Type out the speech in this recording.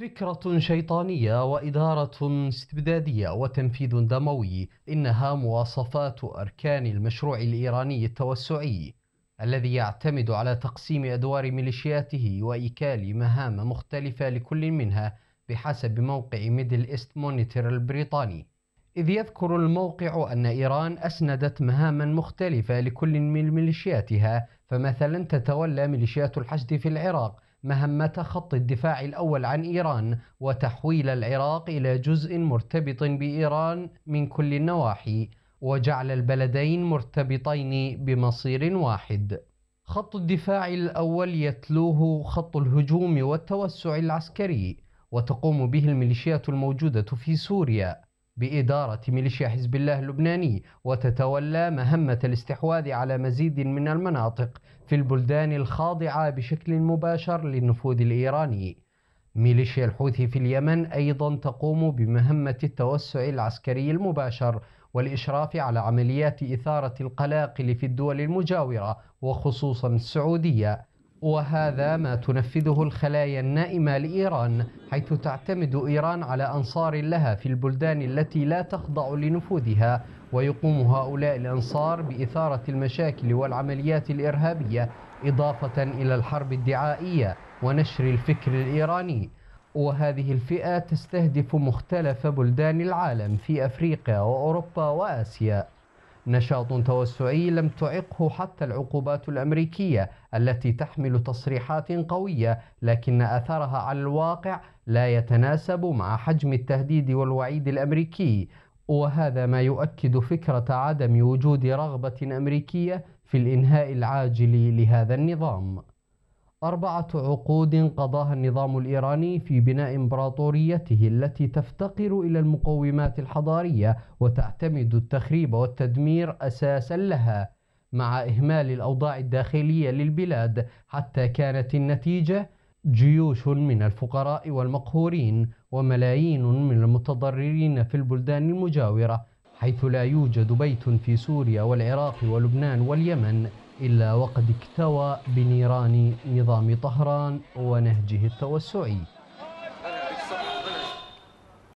فكرة شيطانية وإدارة استبدادية وتنفيذ دموي إنها مواصفات أركان المشروع الإيراني التوسعي الذي يعتمد على تقسيم أدوار ميليشياته وإيكال مهام مختلفة لكل منها بحسب موقع ميدل إيست مونيتور البريطاني إذ يذكر الموقع أن إيران أسندت مهاما مختلفة لكل من ميليشياتها فمثلا تتولى ميليشيات الحشد في العراق مهمة خط الدفاع الأول عن إيران وتحويل العراق إلى جزء مرتبط بإيران من كل النواحي وجعل البلدين مرتبطين بمصير واحد خط الدفاع الأول يتلوه خط الهجوم والتوسع العسكري وتقوم به الميليشيات الموجودة في سوريا بإدارة ميليشيا حزب الله اللبناني وتتولى مهمة الاستحواذ على مزيد من المناطق في البلدان الخاضعة بشكل مباشر للنفوذ الإيراني ميليشيا الحوثي في اليمن أيضا تقوم بمهمة التوسع العسكري المباشر والإشراف على عمليات إثارة القلاقل في الدول المجاورة وخصوصا السعودية وهذا ما تنفذه الخلايا النائمة لإيران حيث تعتمد إيران على أنصار لها في البلدان التي لا تخضع لنفوذها ويقوم هؤلاء الأنصار بإثارة المشاكل والعمليات الإرهابية إضافة إلى الحرب الدعائية ونشر الفكر الإيراني وهذه الفئة تستهدف مختلف بلدان العالم في أفريقيا وأوروبا وآسيا نشاط توسعي لم تعقه حتى العقوبات الأمريكية التي تحمل تصريحات قوية لكن أثرها على الواقع لا يتناسب مع حجم التهديد والوعيد الأمريكي وهذا ما يؤكد فكرة عدم وجود رغبة أمريكية في الإنهاء العاجل لهذا النظام أربعة عقود قضاها النظام الإيراني في بناء إمبراطوريته التي تفتقر إلى المقومات الحضارية وتعتمد التخريب والتدمير أساسا لها مع إهمال الأوضاع الداخلية للبلاد حتى كانت النتيجة جيوش من الفقراء والمقهورين وملايين من المتضررين في البلدان المجاورة حيث لا يوجد بيت في سوريا والعراق ولبنان واليمن إلا وقد اكتوى بنيران نظام طهران ونهجه التوسعي